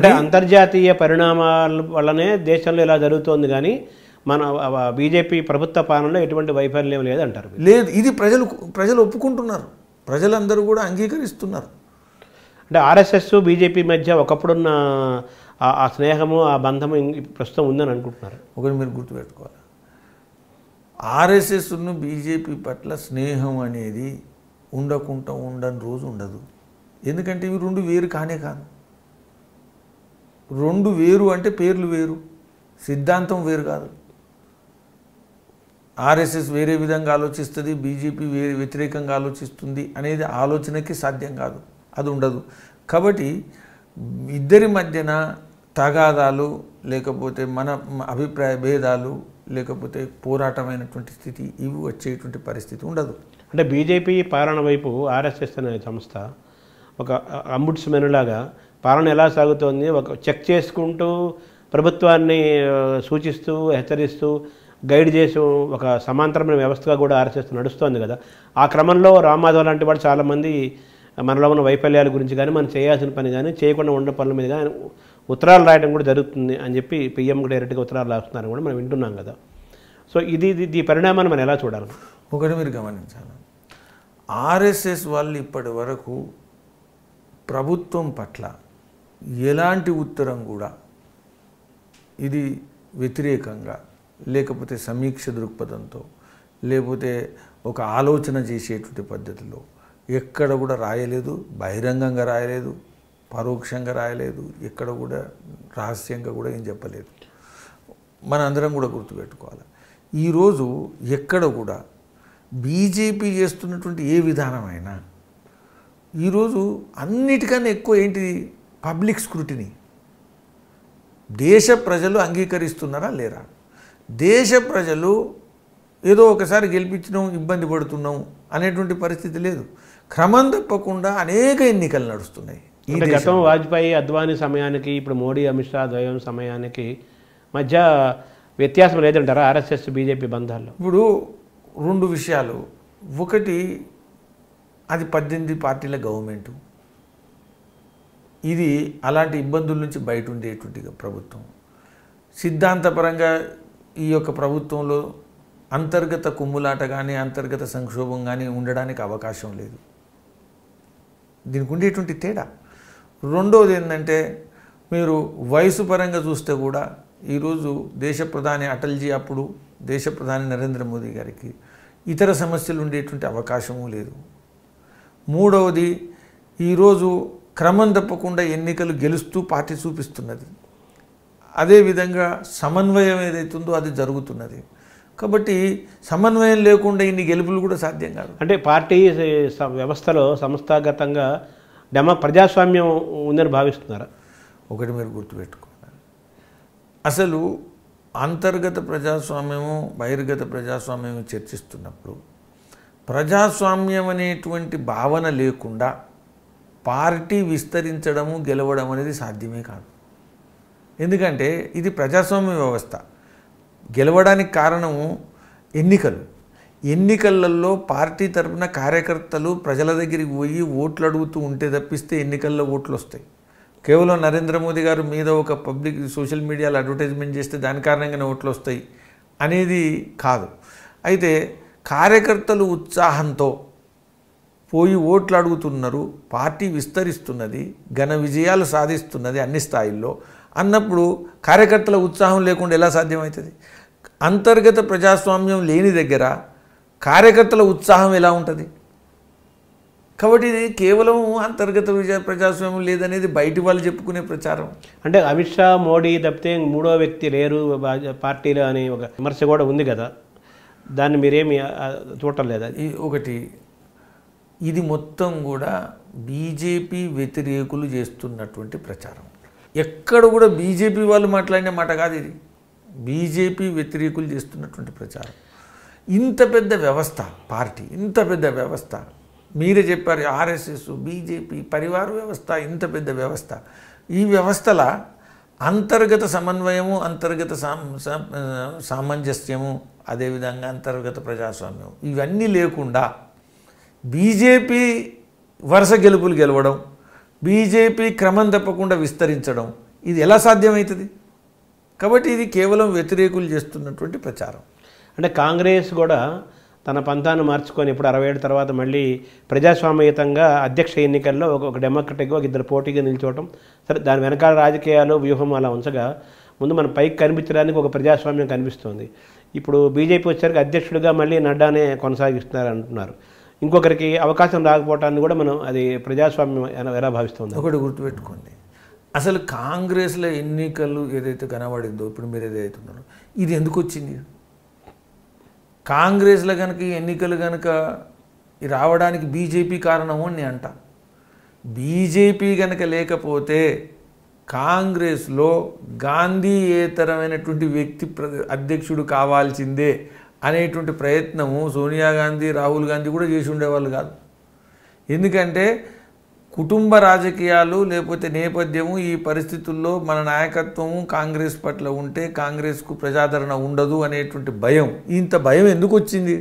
అంటే అంతర్జాతీయ పరిణామాల వల్లనే దేశంలో ఇలా జరుగుతోంది కానీ మన బీజేపీ ప్రభుత్వ పాలనలో ఎటువంటి వైఫల్యం లేదంటారు లేదు ఇది ప్రజలు ప్రజలు ఒప్పుకుంటున్నారు ప్రజలందరూ కూడా అంగీకరిస్తున్నారు అంటే ఆర్ఎస్ఎస్ బీజేపీ మధ్య ఒకప్పుడున్న ఆ స్నేహము ఆ బంధము ప్రస్తుతం ఉందని అనుకుంటున్నారు ఒకటి మీరు గుర్తుపెట్టుకోవాలి ఆర్ఎస్ఎస్ను బీజేపీ పట్ల స్నేహం అనేది ఉండకుండా ఉండని రోజు ఉండదు ఎందుకంటే ఇవి రెండు వేరు కానే కాదు రెండు వేరు అంటే పేర్లు వేరు సిద్ధాంతం వేరు కాదు ఆర్ఎస్ఎస్ వేరే విధంగా ఆలోచిస్తుంది బీజేపీ వేరే వ్యతిరేకంగా ఆలోచిస్తుంది అనేది ఆలోచనకి సాధ్యం కాదు అది ఉండదు కాబట్టి ఇద్దరి మధ్యన తగాదాలు లేకపోతే మన అభిప్రాయ భేదాలు లేకపోతే పోరాటమైనటువంటి స్థితి ఇవి వచ్చేటువంటి పరిస్థితి ఉండదు అంటే బీజేపీ పాలన వైపు ఆర్ఎస్ఎస్ అనే సంస్థ ఒక అంబుడ్స్మెన్లాగా లాగా పాలన ఎలా సాగుతోంది ఒక చెక్ చేసుకుంటూ ప్రభుత్వాన్ని సూచిస్తూ హెచ్చరిస్తూ గైడ్ చేసి ఒక సమాంతరమైన వ్యవస్థగా కూడా ఆర్ఎస్ఎస్ నడుస్తోంది కదా ఆ క్రమంలో రామాధవ్ లాంటి వాడు చాలామంది మనలో ఉన్న వైఫల్యాల గురించి కానీ మనం చేయాల్సిన పని కానీ చేయకుండా ఉండే పనుల మీద కానీ ఉత్తరాలు రాయడం కూడా జరుగుతుంది అని చెప్పి పిఎం డైరెక్ట్గా ఉత్తరాలు రాస్తున్నారు కూడా మనం వింటున్నాం కదా సో ఇది ఈ పరిణామాన్ని మనం ఎలా చూడాలి ఒకటి మీరు గమనించాలి ఆర్ఎస్ఎస్ వాళ్ళు ఇప్పటి వరకు ప్రభుత్వం పట్ల ఎలాంటి ఉత్తరం కూడా ఇది వ్యతిరేకంగా లేకపోతే సమీక్ష దృక్పథంతో లేకపోతే ఒక ఆలోచన చేసేటువంటి పద్ధతిలో ఎక్కడ కూడా రాయలేదు బహిరంగంగా రాయలేదు పరోక్షంగా రాయలేదు ఎక్కడ కూడా రహస్యంగా కూడా ఏం చెప్పలేదు మనందరం కూడా గుర్తుపెట్టుకోవాలి ఈరోజు ఎక్కడ కూడా బీజేపీ చేస్తున్నటువంటి ఏ విధానమైనా ఈరోజు అన్నిటికన్నా ఎక్కువ ఏంటిది పబ్లిక్ స్క్రూటినీ దేశ ప్రజలు అంగీకరిస్తున్నారా లేరా దేశ ప్రజలు ఏదో ఒకసారి గెలిపించడం ఇబ్బంది పడుతున్నాం అనేటువంటి పరిస్థితి లేదు క్రమం తప్పకుండా అనేక ఎన్నికలు నడుస్తున్నాయి గతం వాజ్పేయి అద్వానీ సమయానికి ఇప్పుడు మోడీ అమిత్ షా ద్వయం సమయానికి మధ్య వ్యత్యాసం లేదంటారా ఆర్ఎస్ఎస్ బీజేపీ బంధాల్లో ఇప్పుడు రెండు విషయాలు ఒకటి అది పద్దెనిమిది పార్టీల గవర్నమెంటు ఇది అలాంటి ఇబ్బందుల నుంచి బయట ఉండేటువంటి ప్రభుత్వం సిద్ధాంతపరంగా ఈ యొక్క ప్రభుత్వంలో అంతర్గత కుమ్ములాట కానీ అంతర్గత సంక్షోభం కానీ ఉండడానికి అవకాశం లేదు దీనికి ఉండేటువంటి తేడా రెండోది ఏంటంటే మీరు వయసు పరంగా చూస్తే కూడా ఈరోజు దేశ ప్రధాని అటల్జీ అప్పుడు దేశ ప్రధాని నరేంద్ర మోదీ గారికి ఇతర సమస్యలు ఉండేటువంటి అవకాశము లేదు మూడవది ఈరోజు క్రమం తప్పకుండా ఎన్నికలు గెలుస్తూ పార్టీ చూపిస్తున్నది అదేవిధంగా సమన్వయం ఏదైతుందో అది జరుగుతున్నది కాబట్టి సమన్వయం లేకుండా ఇన్ని గెలుపులు కూడా సాధ్యం కాదు అంటే పార్టీ వ్యవస్థలో సంస్థాగతంగా డెమ ప్రజాస్వామ్యం ఉందని భావిస్తున్నారా ఒకటి మీరు గుర్తుపెట్టుకున్నారు అసలు అంతర్గత ప్రజాస్వామ్యము బహిర్గత ప్రజాస్వామ్యం చర్చిస్తున్నప్పుడు ప్రజాస్వామ్యం అనేటువంటి భావన లేకుండా పార్టీ విస్తరించడము గెలవడం అనేది సాధ్యమే కాదు ఎందుకంటే ఇది ప్రజాస్వామ్య వ్యవస్థ గెలవడానికి కారణము ఎన్నికలు ఎన్నికలలో పార్టీ తరఫున కార్యకర్తలు ప్రజల దగ్గరికి పోయి ఓట్లు అడుగుతూ ఉంటే తప్పిస్తే ఎన్నికల్లో ఓట్లు వస్తాయి కేవలం నరేంద్ర మోదీ గారు మీద ఒక పబ్లిక్ సోషల్ మీడియాలో అడ్వర్టైజ్మెంట్ చేస్తే దాని కారణంగానే ఓట్లు వస్తాయి అనేది కాదు అయితే కార్యకర్తలు ఉత్సాహంతో పోయి ఓట్లు అడుగుతున్నారు పార్టీ విస్తరిస్తున్నది ఘన విజయాలు సాధిస్తున్నది అన్ని స్థాయిల్లో అన్నప్పుడు కార్యకర్తల ఉత్సాహం లేకుండా ఎలా సాధ్యమవుతుంది అంతర్గత ప్రజాస్వామ్యం లేని దగ్గర కార్యకర్తల ఉత్సాహం ఎలా ఉంటుంది కాబట్టి ఇది కేవలం అంతర్గత ప్రజాస్వామ్యం లేదనేది బయటి వాళ్ళు చెప్పుకునే ప్రచారం అంటే అమిత్ షా మోడీ తప్పితే మూడో వ్యక్తి లేరు పార్టీలో అనే ఒక విమర్శ కూడా ఉంది కదా దాన్ని మీరేమి చూడటం లేదా ఒకటి ఇది మొత్తం కూడా బీజేపీ వ్యతిరేకులు చేస్తున్నటువంటి ప్రచారం ఎక్కడ కూడా బీజేపీ వాళ్ళు మాట్లాడిన మాట కాదు ఇది బీజేపీ వ్యతిరేకులు చేస్తున్నటువంటి ప్రచారం ఇంత పెద్ద వ్యవస్థ పార్టీ ఇంత పెద్ద వ్యవస్థ మీరే చెప్పారు ఆర్ఎస్ఎస్ బీజేపీ పరివార వ్యవస్థ ఇంత పెద్ద వ్యవస్థ ఈ వ్యవస్థల అంతర్గత సమన్వయము అంతర్గత సామంజస్యము అదేవిధంగా అంతర్గత ప్రజాస్వామ్యం ఇవన్నీ లేకుండా బీజేపీ వరుస గెలుపులు గెలవడం బీజేపీ క్రమం తప్పకుండా విస్తరించడం ఇది ఎలా సాధ్యమవుతుంది కాబట్టి ఇది కేవలం వ్యతిరేకులు చేస్తున్నటువంటి ప్రచారం అంటే కాంగ్రెస్ కూడా తన పంతాన్ని మార్చుకొని ఇప్పుడు అరవై ఏడు తర్వాత మళ్ళీ ప్రజాస్వామ్యతంగా అధ్యక్ష ఎన్నికల్లో ఒక డెమోక్రటిక్గా ఒక ఇద్దరు పోటీగా నిల్చోవటం సరే దాని వెనకాల రాజకీయాలు వ్యూహం అలా ఉంచగా ముందు మన పైకి కనిపించడానికి ఒక ప్రజాస్వామ్యం కనిపిస్తుంది ఇప్పుడు బీజేపీ వచ్చేసరికి అధ్యక్షుడిగా మళ్ళీ నడ్డానే కొనసాగిస్తున్నారు అంటున్నారు ఇంకొకరికి అవకాశం రాకపోవటాన్ని కూడా మనం అది ప్రజాస్వామ్యం ఎలా భావిస్తుంది ఒకటి గుర్తుపెట్టుకోండి అసలు కాంగ్రెస్లో ఎన్నికలు ఏదైతే కనబడిందో ఇప్పుడు మీరు ఏదైతే ఉన్నారో ఇది ఎందుకు వచ్చింది కాంగ్రెస్లో కనుక ఈ ఎన్నికలు కనుక రావడానికి బీజేపీ కారణము అని అంట బీజేపీ కనుక లేకపోతే కాంగ్రెస్లో గాంధీయేతరమైనటువంటి వ్యక్తి ప్ర అధ్యక్షుడు కావాల్సిందే అనేటువంటి ప్రయత్నము సోనియా గాంధీ రాహుల్ గాంధీ కూడా చేసి ఉండేవాళ్ళు కాదు ఎందుకంటే కుటుంబ రాజకీయాలు లేకపోతే నేపథ్యము ఈ పరిస్థితుల్లో మన నాయకత్వము కాంగ్రెస్ పట్ల ఉంటే కాంగ్రెస్కు ప్రజాదరణ ఉండదు అనేటువంటి భయం ఇంత భయం ఎందుకు వచ్చింది